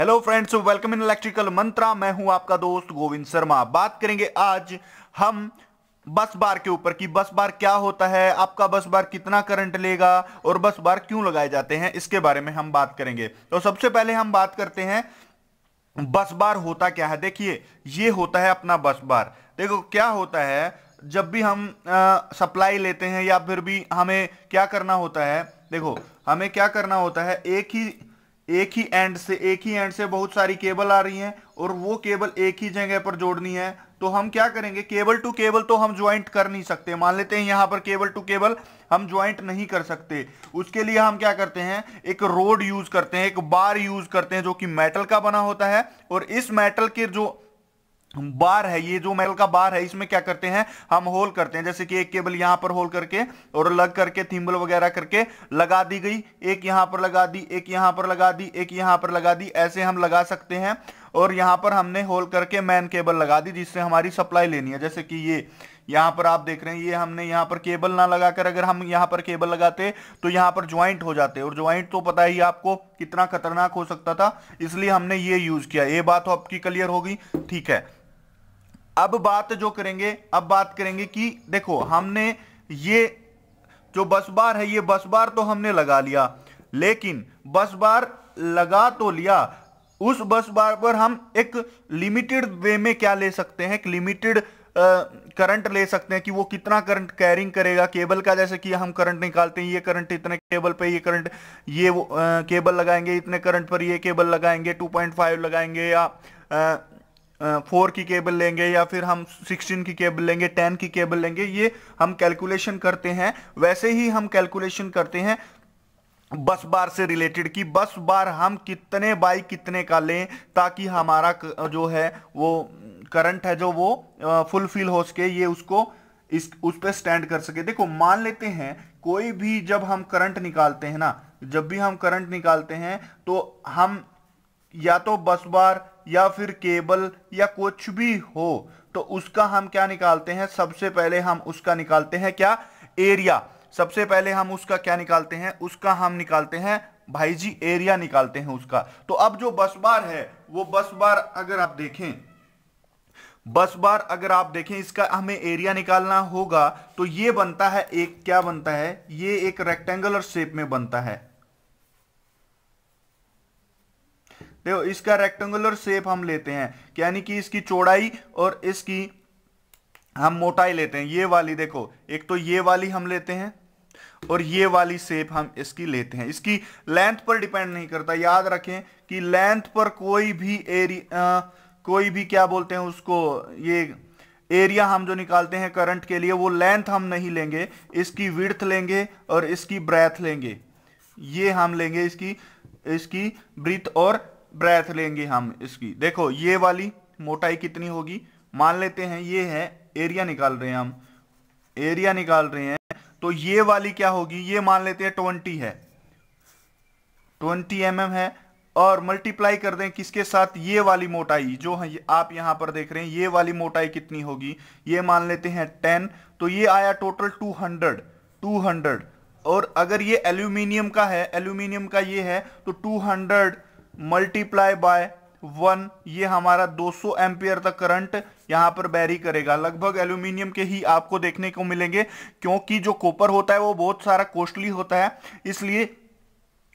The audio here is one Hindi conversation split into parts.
hello friends welcome in Electrical Mantra मैं हूं आपका दोस्त गोविंद शर्मा बात करेंगे आज हम बस बार के ऊपर कि बस बार क्या होता है आपका बस बार कितना करंट लेगा और बस बार क्यों लगाए जाते हैं इसके बारे में हम बात करेंगे तो सबसे पहले हम बात करते हैं बस बार होता क्या है देखिए ये होता है अपना बस बार देखो क्या होता है जब भी हम सप्लाई लेते हैं या फिर भी हमें क्या करना होता है देखो हमें क्या करना होता है एक ही एक ही एंड से एक ही एंड से बहुत सारी केबल आ रही हैं और वो केबल एक ही जगह पर जोड़नी है तो हम क्या करेंगे केबल टू केबल तो हम ज्वाइंट कर नहीं सकते मान लेते हैं यहां पर केबल टू केबल हम ज्वाइंट नहीं कर सकते उसके लिए हम क्या करते हैं एक रोड यूज करते हैं एक बार यूज करते हैं जो कि मेटल का बना होता है और इस मेटल के जो बार है ये जो मेल का बार है इसमें क्या करते हैं हम होल करते हैं जैसे कि एक केबल यहां पर होल करके और लग करके थिम्बल वगैरह करके लगा दी गई एक यहां पर लगा दी एक यहां पर लगा दी एक यहां पर लगा दी ऐसे हम लगा सकते हैं और यहां पर हमने होल करके मैन केबल लगा दी जिससे हमारी सप्लाई लेनी है जैसे कि ये यहां पर आप देख रहे हैं ये हमने यहां पर केबल ना लगाकर अगर हम यहां पर केबल लगाते तो यहां पर ज्वाइंट हो जाते और ज्वाइंट तो पता ही आपको कितना खतरनाक हो सकता था इसलिए हमने ये यूज़ किया ये बात तो आपकी क्लियर होगी ठीक है अब बात जो करेंगे अब बात करेंगे कि देखो हमने ये जो बस बार है ये बस बार तो हमने लगा लिया लेकिन बस बार लगा तो लिया उस बस बार पर हम एक लिमिटेड वे में क्या ले सकते हैं एक लिमिटेड करंट ले सकते हैं कि वो कितना करंट कैरिंग करेगा केबल का जैसे कि हम करंट निकालते हैं ये करंट इतने केबल पे ये करंट ये वो केबल लगाएंगे इतने करंट पर ये केबल लगाएंगे 2.5 लगाएंगे या आ, फोर की केबल लेंगे या फिर हम सिक्सटीन की केबल लेंगे टेन की केबल लेंगे ये हम कैलकुलेशन करते हैं वैसे ही हम कैलकुलेशन करते हैं बस बार से रिलेटेड कि बस बार हम कितने बाई कितने का लें ताकि हमारा जो है वो करंट है जो वो फुलफिल हो सके ये उसको इस उस पर स्टैंड कर सके देखो मान लेते हैं कोई भी जब हम करंट निकालते हैं ना जब भी हम करंट निकालते हैं तो हम या तो बस बार या फिर केबल या कुछ भी हो तो उसका हम क्या निकालते हैं सबसे पहले हम उसका निकालते हैं क्या एरिया सबसे पहले हम उसका क्या निकालते हैं उसका हम निकालते हैं भाई जी एरिया निकालते हैं उसका तो अब जो बस बार है वो बस बार अगर आप देखें बस बार अगर आप देखें इसका हमें एरिया निकालना होगा तो ये बनता है एक क्या बनता है ये एक रेक्टेंगुलर शेप में बनता है देखो इसका रेक्टेंगुलर शेप हम लेते हैं यानी कि इसकी चौड़ाई और इसकी हम मोटाई लेते हैं ये वाली देखो एक तो ये वाली हम लेते हैं और ये वाली शेप हम इसकी लेते हैं इसकी लेंथ पर डिपेंड नहीं करता याद रखें कि लेंथ पर कोई भी एरिया कोई भी क्या बोलते हैं उसको ये एरिया हम जो निकालते हैं करंट के लिए वो लेंथ हम नहीं लेंगे इसकी विर्थ लेंगे और इसकी ब्रेथ लेंगे ये हम लेंगे इसकी इसकी ब्रिथ और ब्रेथ लेंगे हम इसकी देखो ये वाली मोटाई कितनी होगी मान लेते हैं ये है एरिया निकाल रहे हैं हम एरिया निकाल रहे हैं तो ये वाली क्या होगी ये मान लेते हैं ट्वेंटी है ट्वेंटी एम mm है और मल्टीप्लाई कर दें किसके साथ ये वाली मोटाई जो है आप यहां पर देख रहे हैं ये वाली मोटाई कितनी होगी ये मान लेते हैं टेन तो ये आया total two hundred two hundred और अगर ये एल्यूमिनियम का है एल्यूमिनियम का ये है तो two hundred multiply by one ये हमारा 200 सौ एम्पियर तक करंट यहाँ पर बैरी करेगा लगभग एल्यूमिनियम के ही आपको देखने को मिलेंगे क्योंकि जो कॉपर होता है वो बहुत सारा कॉस्टली होता है इसलिए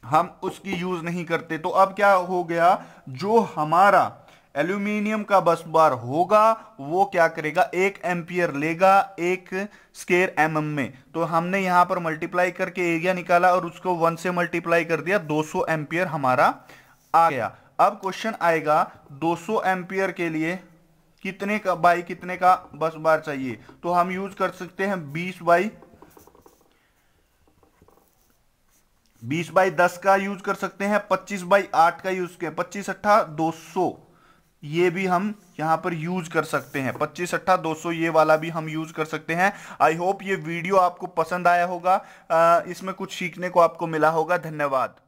हम उसकी यूज़ नहीं करते तो अब क्या हो गया जो हमारा एल्यूमिनियम का बस बार होगा वो क्या करेगा एक एम्पियर लेगा एक स्केयर एम mm में तो हमने यहां पर मल्टीप्लाई करके एरिया निकाला और उसको वन से मल्टीप्लाई कर दिया 200 एम्पियर हमारा आ गया अब क्वेश्चन आएगा 200 एम्पियर के लिए कितने का बाई कितने का बस बार चाहिए तो हम यूज कर सकते हैं 20 बाई 20 बाई 10 का यूज कर सकते हैं 25 बाई 8 का यूज कर पच्चीस अट्ठा दो ये भी हम यहां पर यूज कर सकते हैं पच्चीस अट्ठा दो ये वाला भी हम यूज कर सकते हैं आई होप ये वीडियो आपको पसंद आया होगा इसमें कुछ सीखने को आपको मिला होगा धन्यवाद